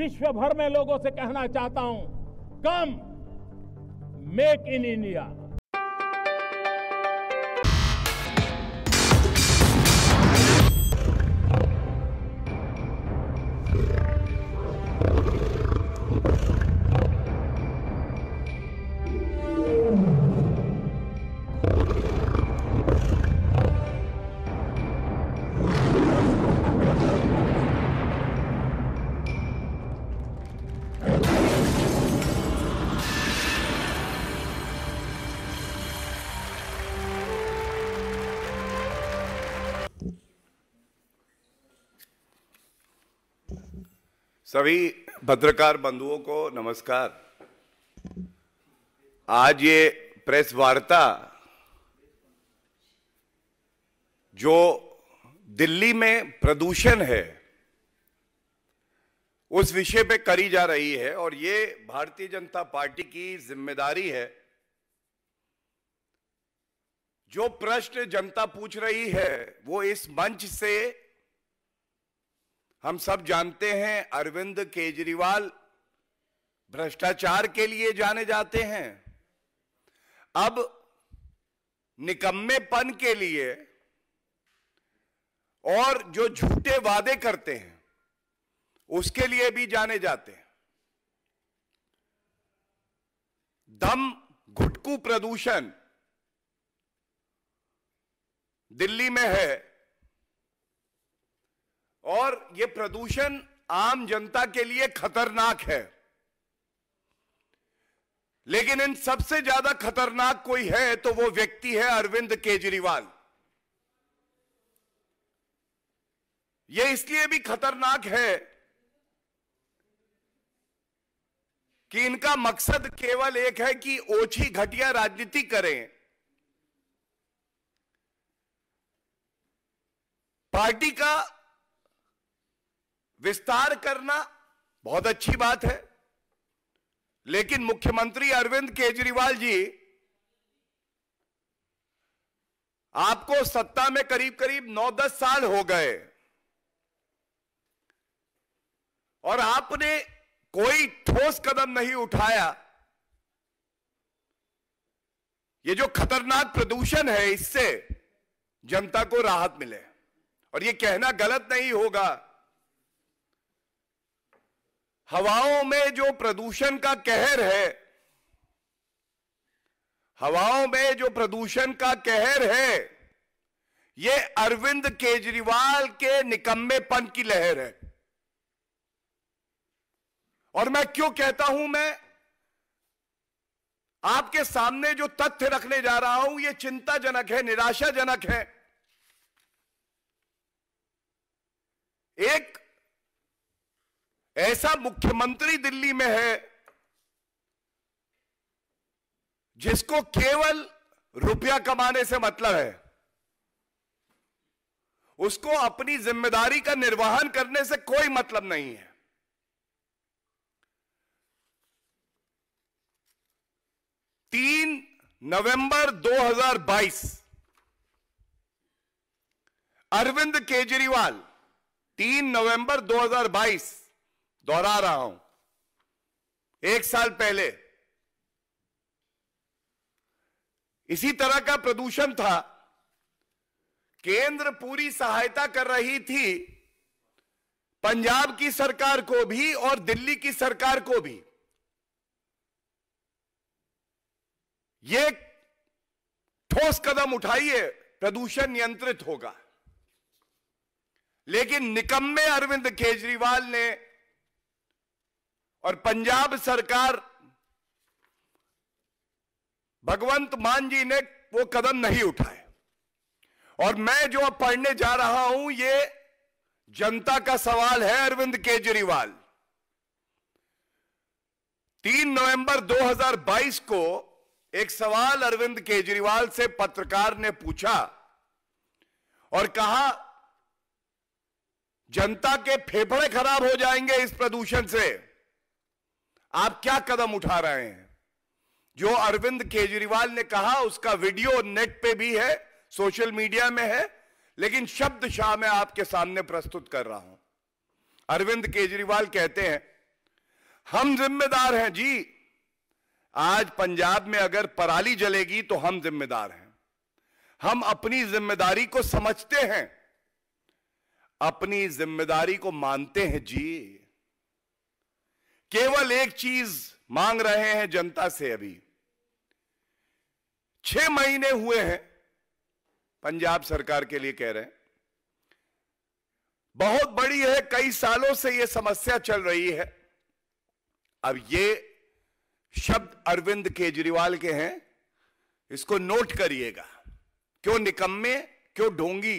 विश्व भर में लोगों से कहना चाहता हूं कम मेक इन इंडिया सभी पत्रकार बंधुओं को नमस्कार आज ये प्रेस वार्ता जो दिल्ली में प्रदूषण है उस विषय पे करी जा रही है और ये भारतीय जनता पार्टी की जिम्मेदारी है जो प्रश्न जनता पूछ रही है वो इस मंच से हम सब जानते हैं अरविंद केजरीवाल भ्रष्टाचार के लिए जाने जाते हैं अब निकम्मेपन के लिए और जो झूठे वादे करते हैं उसके लिए भी जाने जाते हैं दम घुटकू प्रदूषण दिल्ली में है और ये प्रदूषण आम जनता के लिए खतरनाक है लेकिन इन सबसे ज्यादा खतरनाक कोई है तो वो व्यक्ति है अरविंद केजरीवाल ये इसलिए भी खतरनाक है कि इनका मकसद केवल एक है कि ओछी घटिया राजनीति करें पार्टी का विस्तार करना बहुत अच्छी बात है लेकिन मुख्यमंत्री अरविंद केजरीवाल जी आपको सत्ता में करीब करीब 9-10 साल हो गए और आपने कोई ठोस कदम नहीं उठाया ये जो खतरनाक प्रदूषण है इससे जनता को राहत मिले और ये कहना गलत नहीं होगा हवाओं में जो प्रदूषण का कहर है हवाओं में जो प्रदूषण का कहर है ये अरविंद केजरीवाल के निकम्मेपन की लहर है और मैं क्यों कहता हूं मैं आपके सामने जो तथ्य रखने जा रहा हूं ये चिंताजनक है निराशाजनक है एक ऐसा मुख्यमंत्री दिल्ली में है जिसको केवल रुपया कमाने से मतलब है उसको अपनी जिम्मेदारी का निर्वहन करने से कोई मतलब नहीं है तीन नवंबर 2022 अरविंद केजरीवाल तीन नवंबर 2022 दोहरा रहा हूं एक साल पहले इसी तरह का प्रदूषण था केंद्र पूरी सहायता कर रही थी पंजाब की सरकार को भी और दिल्ली की सरकार को भी ये ठोस कदम उठाइए प्रदूषण नियंत्रित होगा लेकिन निकम्मे अरविंद केजरीवाल ने और पंजाब सरकार भगवंत मान जी ने वो कदम नहीं उठाए और मैं जो पढ़ने जा रहा हूं ये जनता का सवाल है अरविंद केजरीवाल 3 नवंबर 2022 को एक सवाल अरविंद केजरीवाल से पत्रकार ने पूछा और कहा जनता के फेफड़े खराब हो जाएंगे इस प्रदूषण से आप क्या कदम उठा रहे हैं जो अरविंद केजरीवाल ने कहा उसका वीडियो नेट पे भी है सोशल मीडिया में है लेकिन शब्द शाह मैं आपके सामने प्रस्तुत कर रहा हूं अरविंद केजरीवाल कहते हैं हम जिम्मेदार हैं जी आज पंजाब में अगर पराली जलेगी तो हम जिम्मेदार हैं हम अपनी जिम्मेदारी को समझते हैं अपनी जिम्मेदारी को मानते हैं जी केवल एक चीज मांग रहे हैं जनता से अभी छह महीने हुए हैं पंजाब सरकार के लिए कह रहे हैं बहुत बड़ी है कई सालों से यह समस्या चल रही है अब ये शब्द अरविंद केजरीवाल के हैं इसको नोट करिएगा क्यों निकम्मे क्यों ढोंगी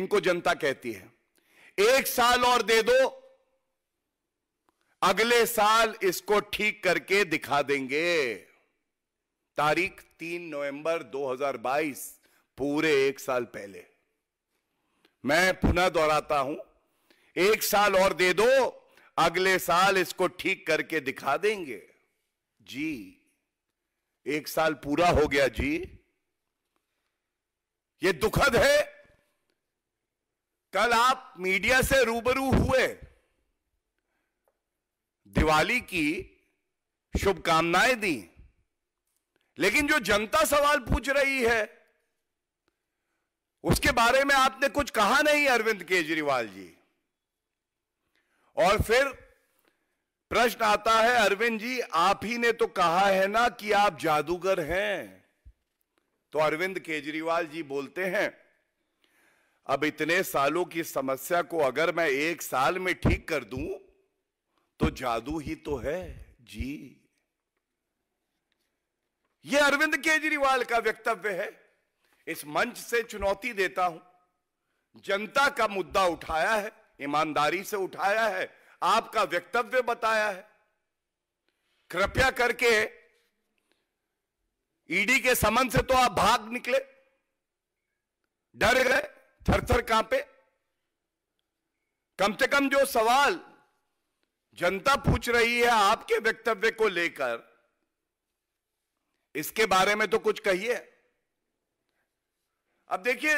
इनको जनता कहती है एक साल और दे दो अगले साल इसको ठीक करके दिखा देंगे तारीख 3 नवंबर 2022 पूरे एक साल पहले मैं पुनः दोहराता हूं एक साल और दे दो अगले साल इसको ठीक करके दिखा देंगे जी एक साल पूरा हो गया जी ये दुखद है कल आप मीडिया से रूबरू हुए दिवाली की शुभकामनाएं दी लेकिन जो जनता सवाल पूछ रही है उसके बारे में आपने कुछ कहा नहीं अरविंद केजरीवाल जी और फिर प्रश्न आता है अरविंद जी आप ही ने तो कहा है ना कि आप जादूगर हैं तो अरविंद केजरीवाल जी बोलते हैं अब इतने सालों की समस्या को अगर मैं एक साल में ठीक कर दूं तो जादू ही तो है जी यह अरविंद केजरीवाल का वक्तव्य है इस मंच से चुनौती देता हूं जनता का मुद्दा उठाया है ईमानदारी से उठाया है आपका वक्तव्य बताया है कृपया करके ईडी के समन से तो आप भाग निकले डर गए थर थर कांपे कम से कम जो सवाल जनता पूछ रही है आपके वक्तव्य को लेकर इसके बारे में तो कुछ कहिए अब देखिए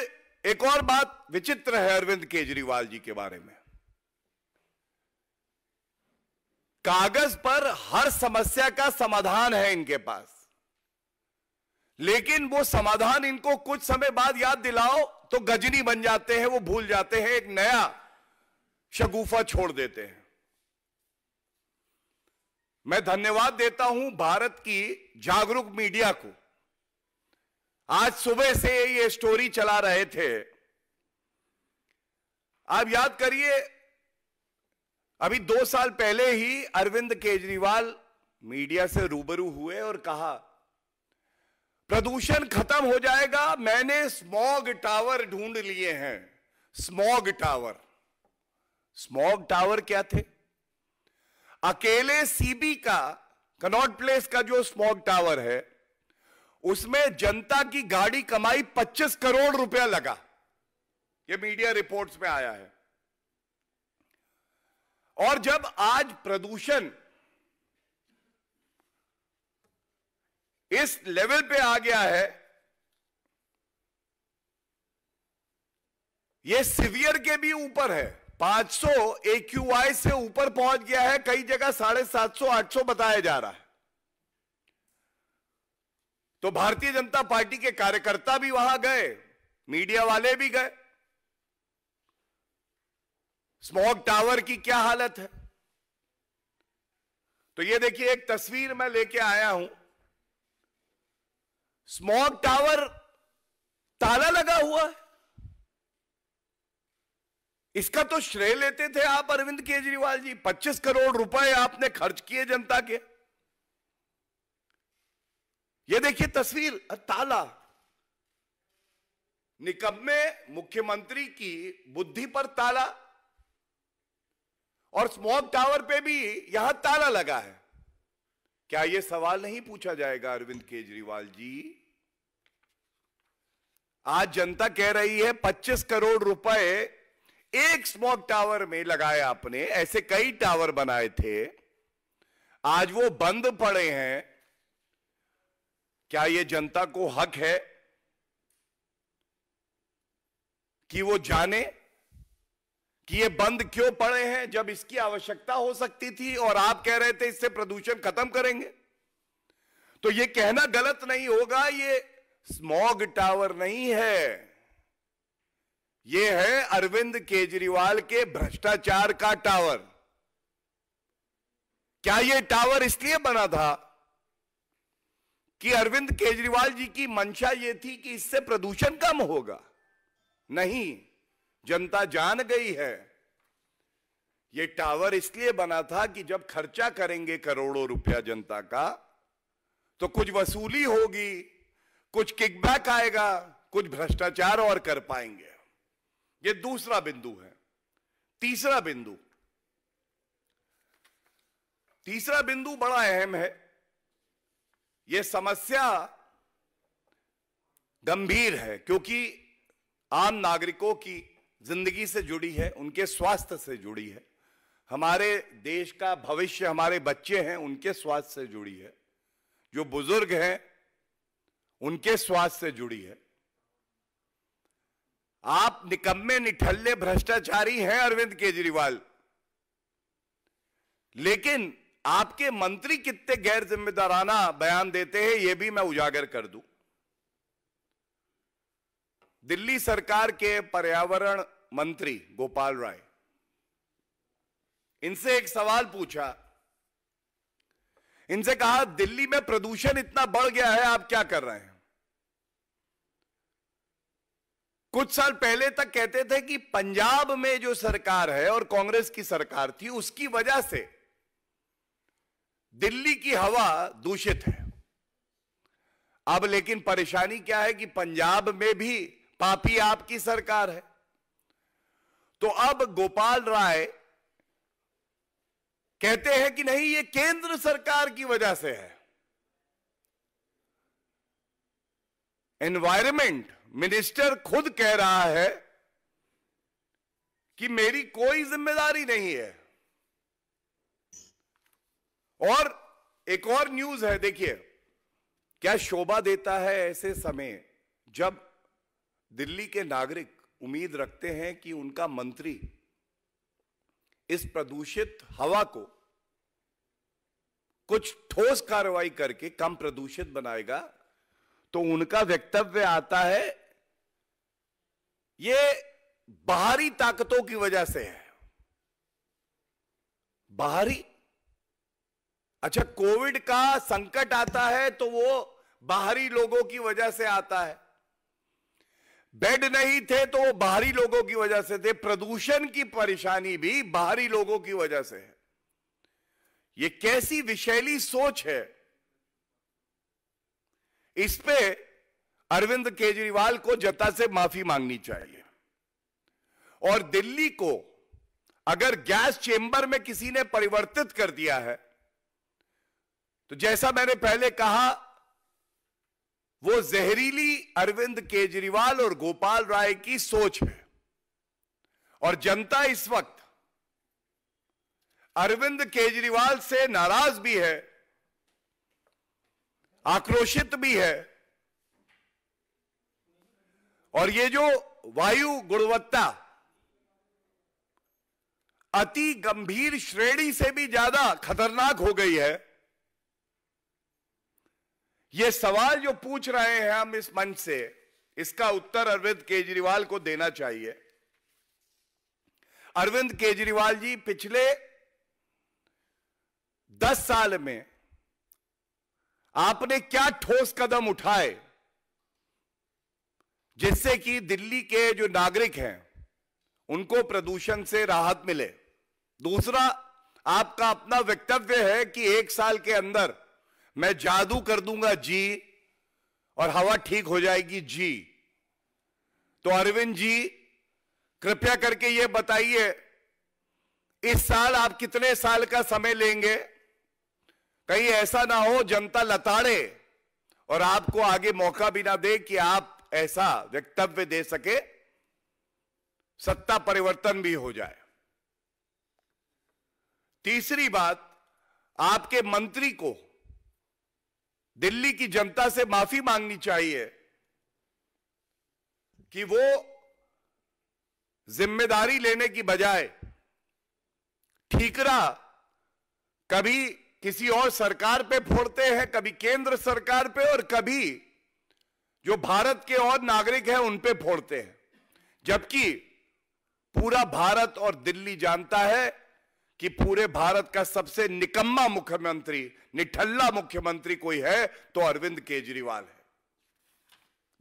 एक और बात विचित्र है अरविंद केजरीवाल जी के बारे में कागज पर हर समस्या का समाधान है इनके पास लेकिन वो समाधान इनको कुछ समय बाद याद दिलाओ तो गजनी बन जाते हैं वो भूल जाते हैं एक नया शगुफा छोड़ देते हैं मैं धन्यवाद देता हूं भारत की जागरूक मीडिया को आज सुबह से ये स्टोरी चला रहे थे आप याद करिए अभी दो साल पहले ही अरविंद केजरीवाल मीडिया से रूबरू हुए और कहा प्रदूषण खत्म हो जाएगा मैंने स्मॉग टावर ढूंढ लिए हैं स्मॉग टावर स्मॉग टावर क्या थे अकेले सीबी का कनॉट प्लेस का जो स्मॉग टावर है उसमें जनता की गाड़ी कमाई 25 करोड़ रुपया लगा ये मीडिया रिपोर्ट्स में आया है और जब आज प्रदूषण इस लेवल पे आ गया है ये सिवियर के भी ऊपर है 500 AQI से ऊपर पहुंच गया है कई जगह साढ़े सात सौ आठ सौ बताया जा रहा है तो भारतीय जनता पार्टी के कार्यकर्ता भी वहां गए मीडिया वाले भी गए स्मॉग टावर की क्या हालत है तो ये देखिए एक तस्वीर मैं लेके आया हूं स्मॉक टावर ताला लगा हुआ है इसका तो श्रेय लेते थे आप अरविंद केजरीवाल जी 25 करोड़ रुपए आपने खर्च किए जनता के ये देखिए तस्वीर ताला में मुख्यमंत्री की बुद्धि पर ताला और स्मॉक टावर पे भी यहां ताला लगा है क्या यह सवाल नहीं पूछा जाएगा अरविंद केजरीवाल जी आज जनता कह रही है 25 करोड़ रुपए एक स्मोक टावर में लगाया आपने ऐसे कई टावर बनाए थे आज वो बंद पड़े हैं क्या ये जनता को हक है कि वो जाने कि ये बंद क्यों पड़े हैं जब इसकी आवश्यकता हो सकती थी और आप कह रहे थे इससे प्रदूषण खत्म करेंगे तो ये कहना गलत नहीं होगा ये स्मॉग टावर नहीं है ये है अरविंद केजरीवाल के भ्रष्टाचार का टावर क्या यह टावर इसलिए बना था कि अरविंद केजरीवाल जी की मंशा यह थी कि इससे प्रदूषण कम होगा नहीं जनता जान गई है यह टावर इसलिए बना था कि जब खर्चा करेंगे करोड़ों रुपया जनता का तो कुछ वसूली होगी कुछ किकबैक आएगा कुछ भ्रष्टाचार और कर पाएंगे यह दूसरा बिंदु है तीसरा बिंदु तीसरा बिंदु बड़ा अहम है यह समस्या गंभीर है क्योंकि आम नागरिकों की जिंदगी से जुड़ी है उनके स्वास्थ्य से जुड़ी है हमारे देश का भविष्य हमारे बच्चे हैं उनके स्वास्थ्य से जुड़ी है जो बुजुर्ग हैं उनके स्वास्थ्य से जुड़ी है आप निकम्मे निठल्ले भ्रष्टाचारी हैं अरविंद केजरीवाल लेकिन आपके मंत्री कितने गैर जिम्मेदाराना बयान देते हैं यह भी मैं उजागर कर दूं दिल्ली सरकार के पर्यावरण मंत्री गोपाल राय इनसे एक सवाल पूछा इनसे कहा दिल्ली में प्रदूषण इतना बढ़ गया है आप क्या कर रहे हैं कुछ साल पहले तक कहते थे कि पंजाब में जो सरकार है और कांग्रेस की सरकार थी उसकी वजह से दिल्ली की हवा दूषित है अब लेकिन परेशानी क्या है कि पंजाब में भी पापी आपकी सरकार है तो अब गोपाल राय कहते हैं कि नहीं ये केंद्र सरकार की वजह से है एनवायरमेंट मिनिस्टर खुद कह रहा है कि मेरी कोई जिम्मेदारी नहीं है और एक और न्यूज है देखिए क्या शोभा देता है ऐसे समय जब दिल्ली के नागरिक उम्मीद रखते हैं कि उनका मंत्री इस प्रदूषित हवा को कुछ ठोस कार्रवाई करके कम प्रदूषित बनाएगा तो उनका वक्तव्य आता है ये बाहरी ताकतों की वजह से है बाहरी अच्छा कोविड का संकट आता है तो वो बाहरी लोगों की वजह से आता है बेड नहीं थे तो वो बाहरी लोगों की वजह से थे प्रदूषण की परेशानी भी बाहरी लोगों की वजह से है ये कैसी विशैली सोच है इस पे अरविंद केजरीवाल को जनता से माफी मांगनी चाहिए और दिल्ली को अगर गैस चेंबर में किसी ने परिवर्तित कर दिया है तो जैसा मैंने पहले कहा वो जहरीली अरविंद केजरीवाल और गोपाल राय की सोच है और जनता इस वक्त अरविंद केजरीवाल से नाराज भी है आक्रोशित भी है और ये जो वायु गुणवत्ता अति गंभीर श्रेणी से भी ज्यादा खतरनाक हो गई है ये सवाल जो पूछ रहे हैं हम इस मंच से इसका उत्तर अरविंद केजरीवाल को देना चाहिए अरविंद केजरीवाल जी पिछले दस साल में आपने क्या ठोस कदम उठाए जिससे कि दिल्ली के जो नागरिक हैं उनको प्रदूषण से राहत मिले दूसरा आपका अपना वक्तव्य है कि एक साल के अंदर मैं जादू कर दूंगा जी और हवा ठीक हो जाएगी जी तो अरविंद जी कृपया करके ये बताइए इस साल आप कितने साल का समय लेंगे कहीं ऐसा ना हो जनता लताड़े और आपको आगे मौका भी ना दे कि आप ऐसा वक्तव्य दे सके सत्ता परिवर्तन भी हो जाए तीसरी बात आपके मंत्री को दिल्ली की जनता से माफी मांगनी चाहिए कि वो जिम्मेदारी लेने की बजाय ठीकरा कभी किसी और सरकार पे फोड़ते हैं कभी केंद्र सरकार पे और कभी जो भारत के और नागरिक हैं उन पे फोड़ते हैं जबकि पूरा भारत और दिल्ली जानता है कि पूरे भारत का सबसे निकम्मा मुख्यमंत्री निठल्ला मुख्यमंत्री कोई है तो अरविंद केजरीवाल है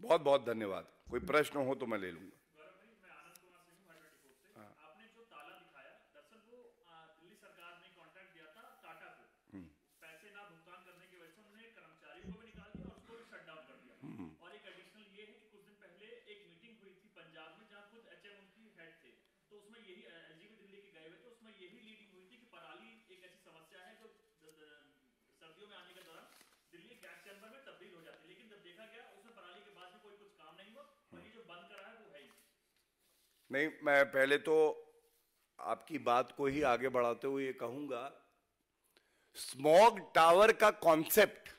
बहुत बहुत धन्यवाद कोई प्रश्न हो तो मैं ले लूंगा नहीं मैं पहले तो आपकी बात को ही आगे बढ़ाते हुए ये कहूंगा स्मॉग टावर का कॉन्सेप्ट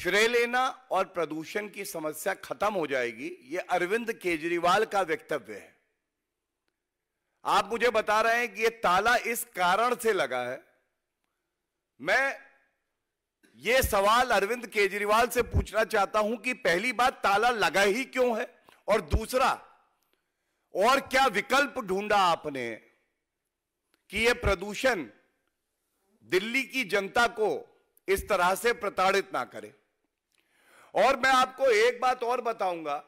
श्रेय लेना और प्रदूषण की समस्या खत्म हो जाएगी ये अरविंद केजरीवाल का वक्तव्य है आप मुझे बता रहे हैं कि ये ताला इस कारण से लगा है मैं ये सवाल अरविंद केजरीवाल से पूछना चाहता हूं कि पहली बात ताला लगा ही क्यों है और दूसरा और क्या विकल्प ढूंढा आपने कि यह प्रदूषण दिल्ली की जनता को इस तरह से प्रताड़ित ना करे और मैं आपको एक बात और बताऊंगा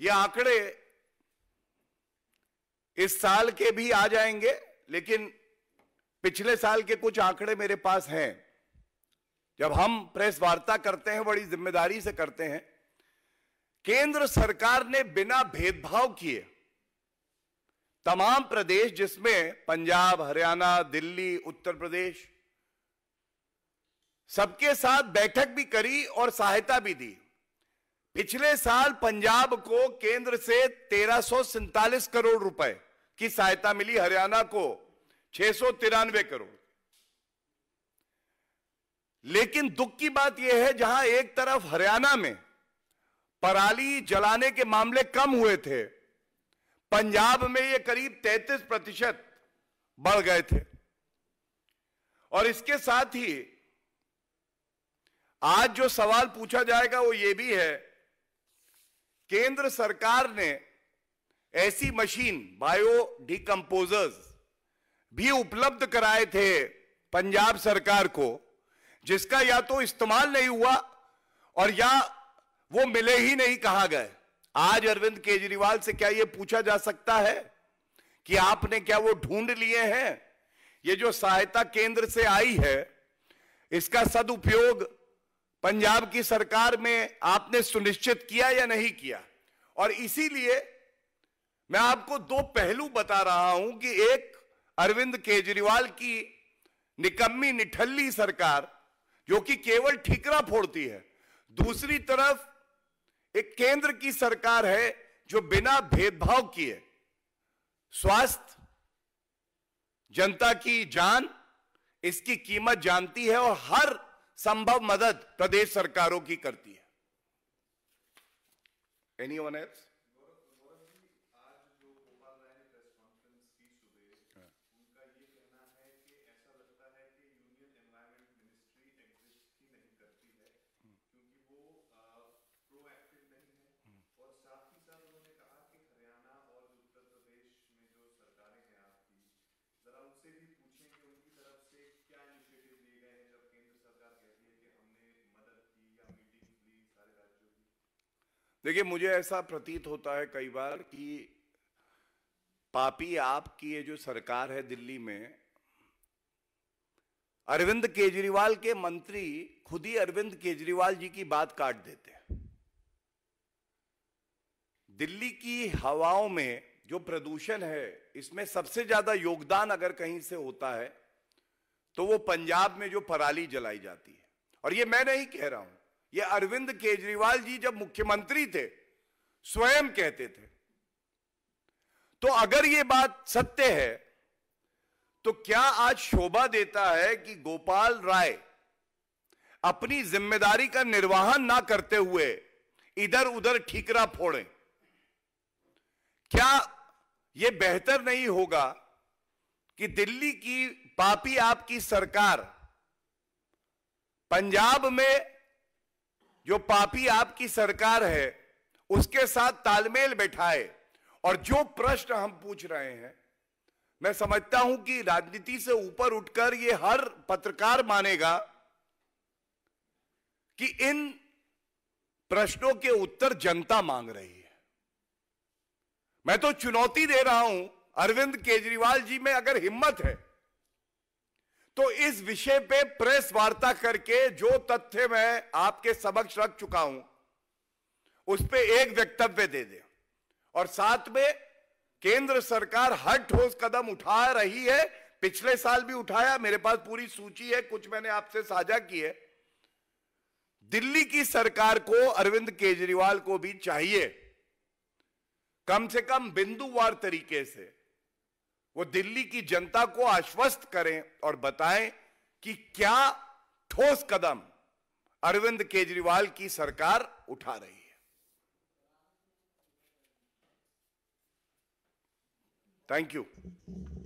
ये आंकड़े इस साल के भी आ जाएंगे लेकिन पिछले साल के कुछ आंकड़े मेरे पास हैं जब हम प्रेस वार्ता करते हैं बड़ी जिम्मेदारी से करते हैं केंद्र सरकार ने बिना भेदभाव किए तमाम प्रदेश जिसमें पंजाब हरियाणा दिल्ली उत्तर प्रदेश सबके साथ बैठक भी करी और सहायता भी दी पिछले साल पंजाब को केंद्र से तेरह करोड़ रुपए की सहायता मिली हरियाणा को छह करोड़ लेकिन दुख की बात यह है जहां एक तरफ हरियाणा में पराली जलाने के मामले कम हुए थे पंजाब में ये करीब 33 प्रतिशत बढ़ गए थे और इसके साथ ही आज जो सवाल पूछा जाएगा वो ये भी है केंद्र सरकार ने ऐसी मशीन बायो डिकम्पोजर्स भी उपलब्ध कराए थे पंजाब सरकार को जिसका या तो इस्तेमाल नहीं हुआ और या वो मिले ही नहीं कहा गए आज अरविंद केजरीवाल से क्या यह पूछा जा सकता है कि आपने क्या वो ढूंढ लिए हैं ये जो सहायता केंद्र से आई है इसका सदुपयोग पंजाब की सरकार में आपने सुनिश्चित किया या नहीं किया और इसीलिए मैं आपको दो पहलू बता रहा हूं कि एक अरविंद केजरीवाल की निकम्मी निठल्ली सरकार जो कि केवल ठीकरा फोड़ती है दूसरी तरफ एक केंद्र की सरकार है जो बिना भेदभाव किए स्वास्थ्य जनता की जान इसकी कीमत जानती है और हर संभव मदद प्रदेश सरकारों की करती है एनी वन एल्स देखिए मुझे ऐसा प्रतीत होता है कई बार कि पापी आपकी ये जो सरकार है दिल्ली में अरविंद केजरीवाल के मंत्री खुद ही अरविंद केजरीवाल जी की बात काट देते हैं दिल्ली की हवाओं में जो प्रदूषण है इसमें सबसे ज्यादा योगदान अगर कहीं से होता है तो वो पंजाब में जो पराली जलाई जाती है और ये मैं नहीं कह रहा हूं ये अरविंद केजरीवाल जी जब मुख्यमंत्री थे स्वयं कहते थे तो अगर ये बात सत्य है तो क्या आज शोभा देता है कि गोपाल राय अपनी जिम्मेदारी का निर्वाहन ना करते हुए इधर उधर ठीकरा फोड़े क्या यह बेहतर नहीं होगा कि दिल्ली की पापी आपकी सरकार पंजाब में जो पापी आपकी सरकार है उसके साथ तालमेल बैठाए और जो प्रश्न हम पूछ रहे हैं मैं समझता हूं कि राजनीति से ऊपर उठकर यह हर पत्रकार मानेगा कि इन प्रश्नों के उत्तर जनता मांग रही है मैं तो चुनौती दे रहा हूं अरविंद केजरीवाल जी में अगर हिम्मत है तो इस विषय पे प्रेस वार्ता करके जो तथ्य मैं आपके समक्ष रख चुका हूं उस पर एक वक्तव्य दे दे और साथ में केंद्र सरकार हर ठोस कदम उठा रही है पिछले साल भी उठाया मेरे पास पूरी सूची है कुछ मैंने आपसे साझा की है दिल्ली की सरकार को अरविंद केजरीवाल को भी चाहिए कम से कम बिंदुवार तरीके से वो दिल्ली की जनता को आश्वस्त करें और बताएं कि क्या ठोस कदम अरविंद केजरीवाल की सरकार उठा रही है थैंक यू